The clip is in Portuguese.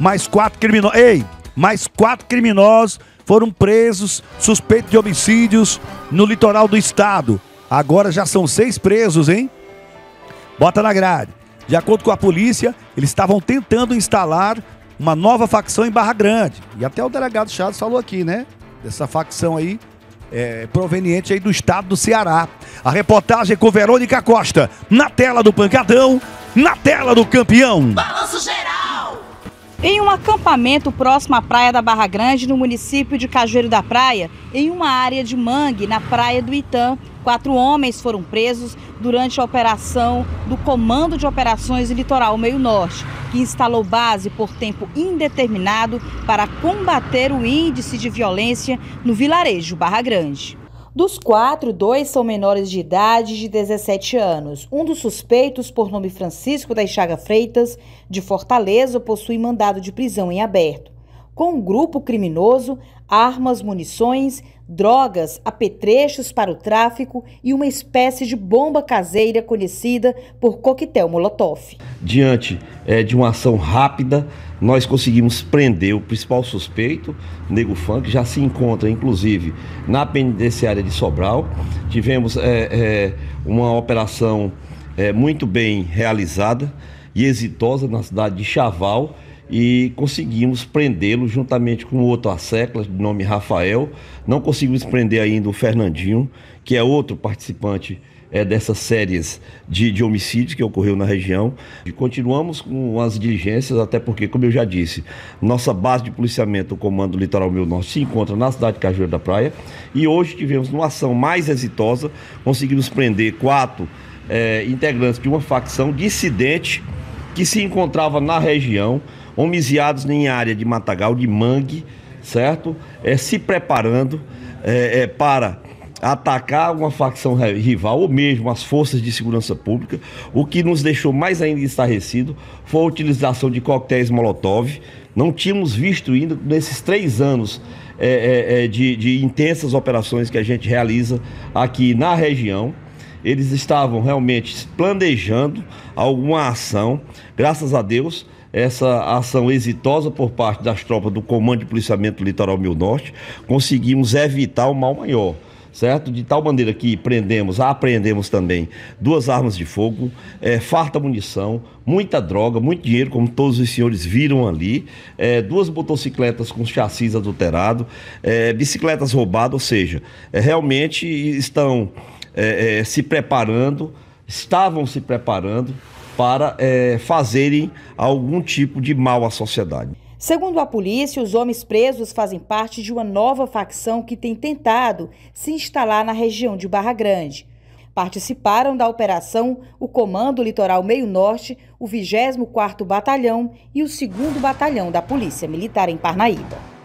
mais quatro criminosos. Ei, mais quatro criminosos foram presos suspeitos de homicídios no litoral do estado. Agora já são seis presos, hein? Bota na grade. De acordo com a polícia, eles estavam tentando instalar uma nova facção em Barra Grande. E até o delegado Chaves falou aqui, né? Dessa facção aí é, proveniente aí do estado do Ceará. A reportagem é com Verônica Costa, na tela do Pancadão, na tela do campeão. Balanço geral. Em um acampamento próximo à Praia da Barra Grande, no município de Cajueiro da Praia, em uma área de mangue, na Praia do Itã, quatro homens foram presos durante a operação do Comando de Operações Litoral Meio Norte, que instalou base por tempo indeterminado para combater o índice de violência no vilarejo Barra Grande. Dos quatro, dois são menores de idade de 17 anos. Um dos suspeitos, por nome Francisco da Chaga Freitas, de Fortaleza, possui mandado de prisão em aberto com um grupo criminoso, armas, munições, drogas, apetrechos para o tráfico e uma espécie de bomba caseira conhecida por coquetel Molotov. Diante é, de uma ação rápida, nós conseguimos prender o principal suspeito, Nego Fã, que já se encontra, inclusive, na penitenciária de Sobral. Tivemos é, é, uma operação é, muito bem realizada e exitosa na cidade de Chaval e conseguimos prendê-lo juntamente com outro Assecla, de nome Rafael. Não conseguimos prender ainda o Fernandinho, que é outro participante é, dessas séries de, de homicídios que ocorreu na região. E continuamos com as diligências, até porque, como eu já disse, nossa base de policiamento, o Comando Litoral Meu Norte, se encontra na cidade de Cajueiro da Praia. E hoje tivemos uma ação mais exitosa, conseguimos prender quatro é, integrantes de uma facção dissidente que se encontrava na região homiziados em área de matagal, de mangue, certo? É, se preparando é, é, para atacar uma facção rival ou mesmo as forças de segurança pública. O que nos deixou mais ainda estarrecido foi a utilização de coquetéis Molotov. Não tínhamos visto ainda nesses três anos é, é, é de, de intensas operações que a gente realiza aqui na região eles estavam realmente planejando alguma ação. Graças a Deus, essa ação exitosa por parte das tropas do Comando de Policiamento Litoral Mil Norte, conseguimos evitar o mal maior certo? De tal maneira que prendemos, apreendemos também duas armas de fogo, é, farta munição, muita droga, muito dinheiro, como todos os senhores viram ali, é, duas motocicletas com chassis adulterado, é, bicicletas roubadas, ou seja, é, realmente estão é, é, se preparando, estavam se preparando para é, fazerem algum tipo de mal à sociedade. Segundo a polícia, os homens presos fazem parte de uma nova facção que tem tentado se instalar na região de Barra Grande. Participaram da operação o Comando Litoral Meio Norte, o 24º Batalhão e o 2 Batalhão da Polícia Militar em Parnaíba.